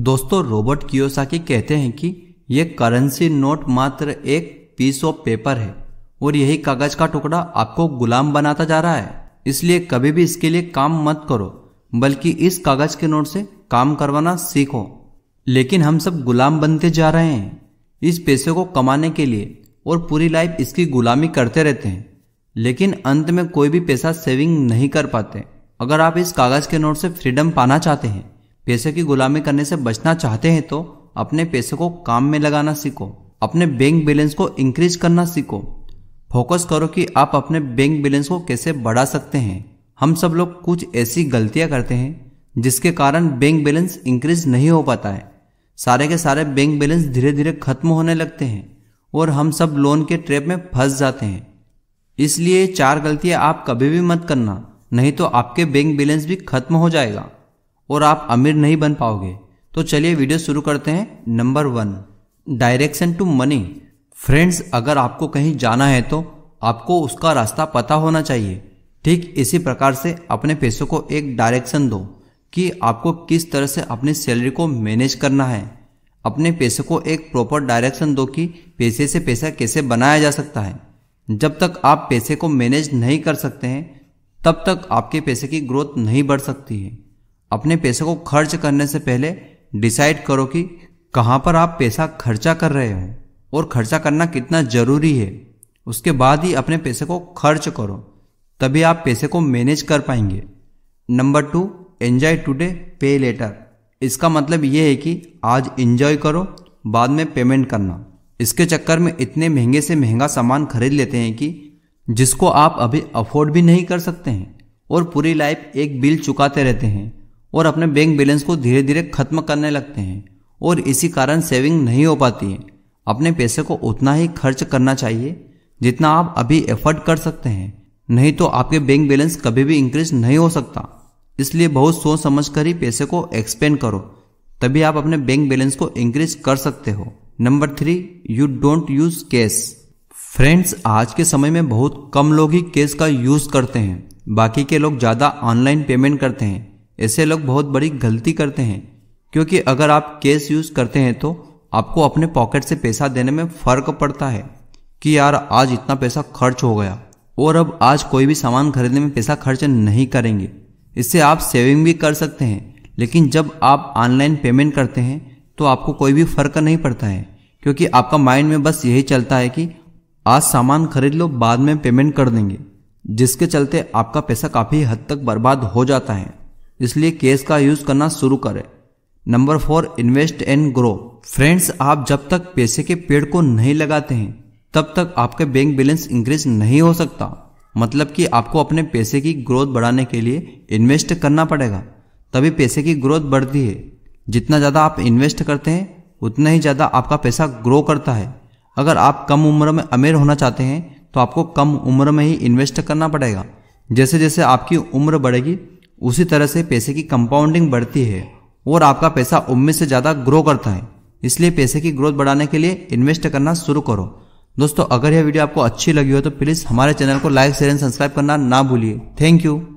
दोस्तों Robert Kiyosaki कहते हैं कि यह करेंसी नोट मात्र एक पीस ऑफ पेपर है और यही कागज का टुकड़ा आपको गुलाम बनाता जा रहा है इसलिए कभी भी इसके लिए काम मत करो बल्कि इस कागज के नोट से काम करवाना सीखो लेकिन हम सब गुलाम बनते जा रहे हैं इस पैसे को कमाने के लिए और पूरी लाइफ इसकी गुलामी करते रहते हैं लेकिन अंत में कोई भी पैसा सेविंग नहीं कर पाते अगर आप इस कागज के नोट से फ्रीडम पाना चाहते हैं पैसे की गुलामी करने से बचना चाहते हैं तो अपने पैसे को काम में लगाना सीखो अपने बैंक बैलेंस को इंक्रीज करना सीखो फोकस करो कि आप अपने बैंक बैलेंस को कैसे बढ़ा सकते हैं हम सब लोग कुछ ऐसी गलतियां करते हैं जिसके कारण बैंक बैलेंस इंक्रीज नहीं हो पाता है सारे के सारे बैंक बैलेंस धीरे धीरे खत्म होने लगते हैं और हम सब लोन के ट्रैप में फंस जाते हैं इसलिए चार गलतियां आप कभी भी मत करना नहीं तो आपके बैंक बैलेंस भी खत्म हो जाएगा और आप अमीर नहीं बन पाओगे तो चलिए वीडियो शुरू करते हैं number one direction to money friends अगर आपको कहीं जाना है तो आपको उसका रास्ता पता होना चाहिए ठीक इसी प्रकार से अपने पैसों को एक डायरेक्शन दो कि आपको किस तरह से अपनी सैलरी को मैनेज करना है अपने पैसे को एक प्रॉपर डायरेक्शन दो कि पैसे से पैसा कैसे बनाया जा सकता है जब तक आप पैसे को मैनेज नहीं कर सकते हैं तब तक आपके पैसे की ग्रोथ नहीं बढ़ सकती है अपने पैसे को खर्च करने से पहले डिसाइड करो कि कहाँ पर आप पैसा खर्चा कर रहे हो और खर्चा करना कितना ज़रूरी है उसके बाद ही अपने पैसे को खर्च करो तभी आप पैसे को मैनेज कर पाएंगे number two enjoy today pay later इसका मतलब ये है कि आज इन्जॉय करो बाद में पेमेंट करना इसके चक्कर में इतने महंगे से महंगा सामान खरीद लेते हैं कि जिसको आप अभी अफोर्ड भी नहीं कर सकते हैं और पूरी लाइफ एक बिल चुकाते रहते हैं और अपने बैंक बैलेंस को धीरे धीरे खत्म करने लगते हैं और इसी कारण सेविंग नहीं हो पाती है अपने पैसे को उतना ही खर्च करना चाहिए जितना आप अभी एफर्ट कर सकते हैं नहीं तो आपके बैंक बैलेंस कभी भी इंक्रीज नहीं हो सकता इसलिए बहुत सोच समझ कर ही पैसे को एक्सपेंड करो तभी आप अपने बैंक बैलेंस को इंक्रीज कर सकते हो number three you don't use cash friends आज के समय में बहुत कम लोग ही कैश का यूज करते हैं बाकी के लोग ज़्यादा ऑनलाइन पेमेंट करते हैं ऐसे लोग बहुत बड़ी गलती करते हैं क्योंकि अगर आप कैश यूज़ करते हैं तो आपको अपने पॉकेट से पैसा देने में फ़र्क पड़ता है कि यार आज इतना पैसा खर्च हो गया और अब आज कोई भी सामान खरीदने में पैसा खर्च नहीं करेंगे इससे आप सेविंग भी कर सकते हैं लेकिन जब आप ऑनलाइन पेमेंट करते हैं तो आपको कोई भी फ़र्क नहीं पड़ता है क्योंकि आपका माइंड में बस यही चलता है कि आज सामान खरीद लो बाद में पेमेंट कर देंगे जिसके चलते आपका पैसा काफ़ी हद तक बर्बाद हो जाता है इसलिए कैश का यूज करना शुरू करें number four invest and grow friends आप जब तक पैसे के पेड़ को नहीं लगाते हैं तब तक आपके बैंक बैलेंस इंक्रीज नहीं हो सकता मतलब कि आपको अपने पैसे की ग्रोथ बढ़ाने के लिए इन्वेस्ट करना पड़ेगा तभी पैसे की ग्रोथ बढ़ती है जितना ज़्यादा आप इन्वेस्ट करते हैं उतना ही ज़्यादा आपका पैसा ग्रो करता है अगर आप कम उम्र में अमीर होना चाहते हैं तो आपको कम उम्र में ही इन्वेस्ट करना पड़ेगा जैसे जैसे आपकी उम्र बढ़ेगी उसी तरह से पैसे की कंपाउंडिंग बढ़ती है और आपका पैसा उम्मीद से ज़्यादा ग्रो करता है इसलिए पैसे की ग्रोथ बढ़ाने के लिए इन्वेस्ट करना शुरू करो दोस्तों अगर यह वीडियो आपको अच्छी लगी हो तो प्लीज़ हमारे चैनल को लाइक शेयर एंड सब्सक्राइब करना ना भूलिए थैंक यू